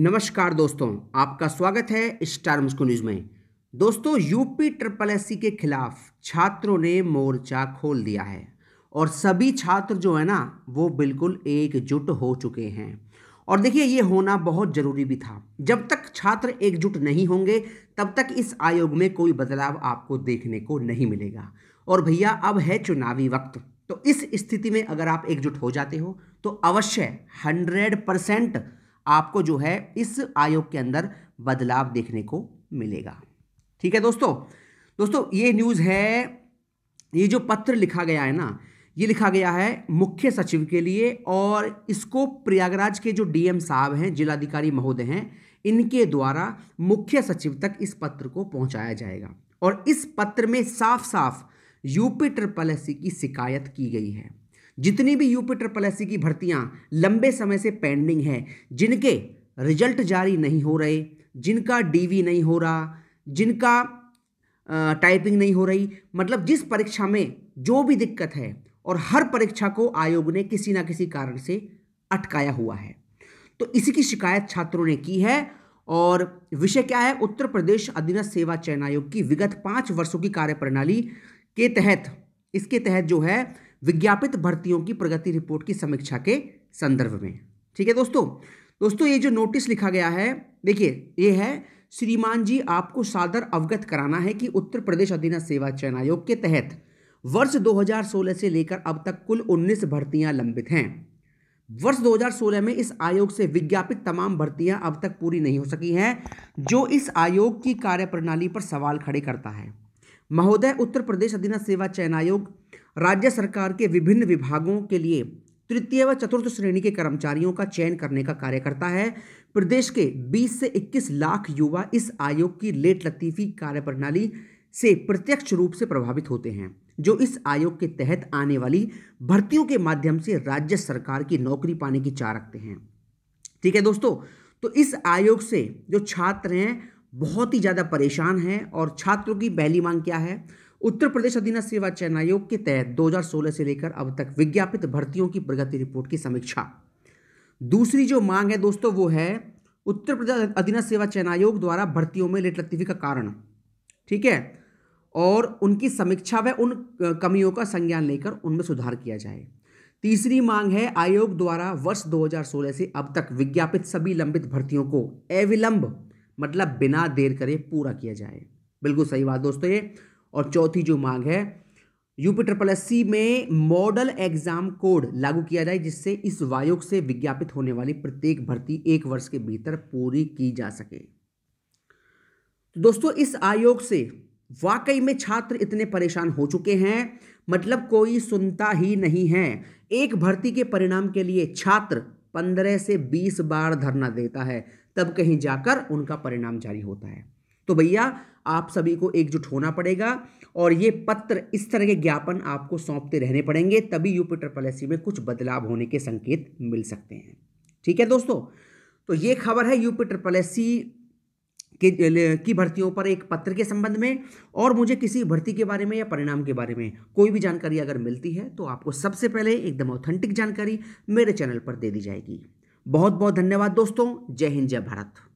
नमस्कार दोस्तों आपका स्वागत है स्टार मुस्को न्यूज़ में दोस्तों यूपी ट्रिपल एस के खिलाफ छात्रों ने मोर्चा खोल दिया है और सभी छात्र जो है ना वो बिल्कुल एकजुट हो चुके हैं और देखिए ये होना बहुत ज़रूरी भी था जब तक छात्र एकजुट नहीं होंगे तब तक इस आयोग में कोई बदलाव आपको देखने को नहीं मिलेगा और भैया अब है चुनावी वक्त तो इस स्थिति में अगर आप एकजुट हो जाते हो तो अवश्य हंड्रेड परसेंट आपको जो है इस आयोग के अंदर बदलाव देखने को मिलेगा ठीक है दोस्तों दोस्तों ये न्यूज़ है ये जो पत्र लिखा गया है ना ये लिखा गया है मुख्य सचिव के लिए और इसको प्रयागराज के जो डीएम साहब हैं जिलाधिकारी महोदय हैं इनके द्वारा मुख्य सचिव तक इस पत्र को पहुंचाया जाएगा और इस पत्र में साफ साफ यूपी ट्रिपल एस की शिकायत की गई है जितनी भी यूपी ट्रिपल एस की भर्तियां लंबे समय से पेंडिंग है जिनके रिजल्ट जारी नहीं हो रहे जिनका डीवी नहीं हो रहा जिनका टाइपिंग नहीं हो रही मतलब जिस परीक्षा में जो भी दिक्कत है और हर परीक्षा को आयोग ने किसी ना किसी कारण से अटकाया हुआ है तो इसी की शिकायत छात्रों ने की है और विषय क्या है उत्तर प्रदेश अधीनस्थ सेवा चयन आयोग की विगत पाँच वर्षों की कार्यप्रणाली के तहत इसके तहत जो है विज्ञापित भर्तियों की प्रगति रिपोर्ट की समीक्षा के संदर्भ में ठीक है दोस्तों दोस्तों ये जो नोटिस लिखा गया है देखिए ये है श्रीमान जी आपको सादर अवगत कराना है कि उत्तर प्रदेश अधीन सेवा चयन आयोग के तहत वर्ष 2016 से लेकर अब तक कुल 19 भर्तियां लंबित हैं वर्ष 2016 में इस आयोग से विज्ञापित तमाम भर्तियां अब तक पूरी नहीं हो सकी हैं जो इस आयोग की कार्यप्रणाली पर सवाल खड़े करता है महोदय उत्तर प्रदेश अधीन सेवा चयन आयोग राज्य सरकार के विभिन्न विभागों के लिए तृतीय व चतुर्थ श्रेणी के कर्मचारियों का चयन करने का कार्य करता है प्रदेश के 20 से 21 लाख युवा इस आयोग की लेट लतीफ़ी कार्यप्रणाली से प्रत्यक्ष रूप से प्रभावित होते हैं जो इस आयोग के तहत आने वाली भर्तियों के माध्यम से राज्य सरकार की नौकरी पाने की चाह रखते हैं ठीक है दोस्तों तो इस आयोग से जो छात्र हैं बहुत ही ज़्यादा परेशान हैं और छात्रों की पहली मांग क्या है उत्तर प्रदेश अधीन सेवा चयन आयोग के तहत 2016 से लेकर अब तक विज्ञापित भर्तियों की प्रगति रिपोर्ट की समीक्षा दूसरी जो मांग है दोस्तों वो है उत्तर प्रदेश अधीन सेवा चयन आयोग द्वारा भर्तियों में लेट का कारण ठीक है और उनकी समीक्षा व उन कमियों का संज्ञान लेकर उनमें सुधार किया जाए तीसरी मांग है आयोग द्वारा वर्ष 2016 से अब तक विज्ञापित सभी लंबित भर्तियों को अविलंब मतलब बिना देर करे पूरा किया जाए बिल्कुल सही बात दोस्तों ये और चौथी जो मांग है यूपी ट्रिपल एस में मॉडल एग्जाम कोड लागू किया जाए जिससे इस वायोग से विज्ञापित होने वाली प्रत्येक भर्ती एक वर्ष के भीतर पूरी की जा सके तो दोस्तों इस आयोग से वाकई में छात्र इतने परेशान हो चुके हैं मतलब कोई सुनता ही नहीं है एक भर्ती के परिणाम के लिए छात्र पंद्रह से बीस बार धरना देता है तब कहीं जाकर उनका परिणाम जारी होता है तो भैया आप सभी को एकजुट होना पड़ेगा और ये पत्र इस तरह के ज्ञापन आपको सौंपते रहने पड़ेंगे तभी यूपिटर पॉलिसी में कुछ बदलाव होने के संकेत मिल सकते हैं ठीक है दोस्तों तो ये खबर है यूपिटर पॉलिसी के की भर्तियों पर एक पत्र के संबंध में और मुझे किसी भर्ती के बारे में या परिणाम के बारे में कोई भी जानकारी अगर मिलती है तो आपको सबसे पहले एकदम ऑथेंटिक जानकारी मेरे चैनल पर दे दी जाएगी बहुत बहुत धन्यवाद दोस्तों जय हिंद जय भारत